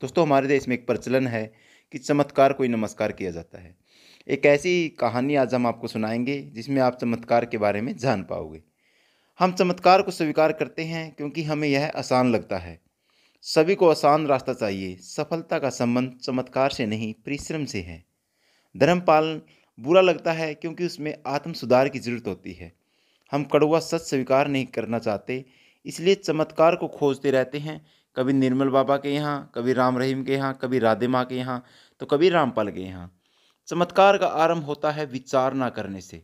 दोस्तों हमारे देश में एक प्रचलन है कि चमत्कार को ही नमस्कार किया जाता है एक ऐसी कहानी आज हम आपको सुनाएंगे जिसमें आप चमत्कार के बारे में जान पाओगे हम चमत्कार को स्वीकार करते हैं क्योंकि हमें यह आसान लगता है सभी को आसान रास्ता चाहिए सफलता का संबंध चमत्कार से नहीं परिश्रम से है धर्म पालन बुरा लगता है क्योंकि उसमें आत्म सुधार की जरूरत होती है हम कड़वा सच स्वीकार नहीं करना चाहते इसलिए चमत्कार को खोजते रहते हैं कभी निर्मल बाबा के यहाँ कभी राम रहीम के यहाँ कभी राधे माँ के यहाँ तो कभी रामपाल के यहाँ चमत्कार का आरंभ होता है विचार ना करने से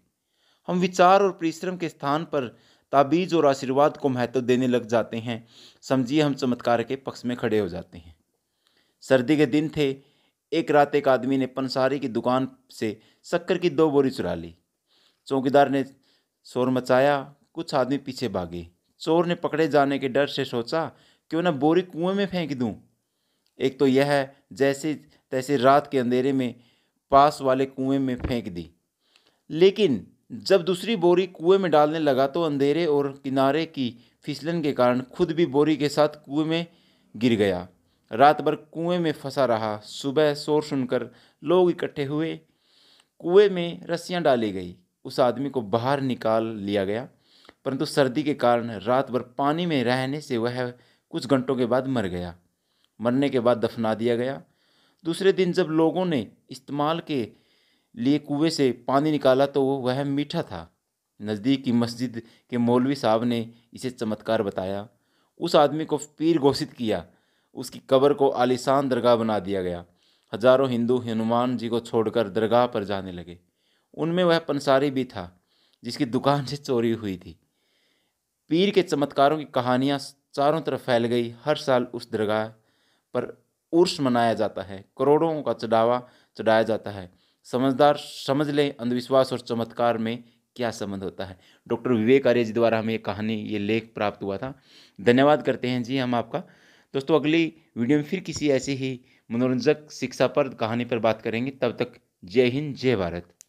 हम विचार और परिश्रम के स्थान पर ताबीज और आशीर्वाद को महत्व देने लग जाते हैं समझिए हम चमत्कार के पक्ष में खड़े हो जाते हैं सर्दी के दिन थे एक रात एक आदमी ने पंसारी की दुकान से शक्कर की दो बोरी चुरा ली चौकीदार ने शोर मचाया कुछ आदमी पीछे भागे चोर ने पकड़े जाने के डर से सोचा क्यों ना बोरे कुएं में फेंक दूँ एक तो यह है जैसे तैसे रात के अंधेरे में पास वाले कुएं में फेंक दी लेकिन जब दूसरी बोरी कुएं में डालने लगा तो अंधेरे और किनारे की फिसलन के कारण खुद भी बोरी के साथ कुएं में गिर गया रात भर कुएं में फंसा रहा सुबह शोर सुनकर लोग इकट्ठे हुए कुएं में रस्सियां डाली गई उस आदमी को बाहर निकाल लिया गया परंतु सर्दी के कारण रात भर पानी में रहने से वह कुछ घंटों के बाद मर गया मरने के बाद दफना दिया गया दूसरे दिन जब लोगों ने इस्तेमाल के लिए कुएं से पानी निकाला तो वह मीठा था नज़दीक की मस्जिद के मौलवी साहब ने इसे चमत्कार बताया उस आदमी को पीर घोषित किया उसकी कब्र को आलिशान दरगाह बना दिया गया हजारों हिंदू हनुमान जी को छोड़कर दरगाह पर जाने लगे उनमें वह पंसारी भी था जिसकी दुकान से चोरी हुई थी पीर के चमत्कारों की कहानियाँ चारों तरफ फैल गई हर साल उस दरगाह पर उर्स मनाया जाता है करोड़ों का चढ़ावा चढ़ाया जाता है समझदार समझ लें अंधविश्वास और चमत्कार में क्या संबंध होता है डॉक्टर विवेक आर्य जी द्वारा हमें ये कहानी ये लेख प्राप्त हुआ था धन्यवाद करते हैं जी हम आपका दोस्तों अगली वीडियो में फिर किसी ऐसी ही मनोरंजक शिक्षा पर कहानी पर बात करेंगे तब तक जय हिंद जय भारत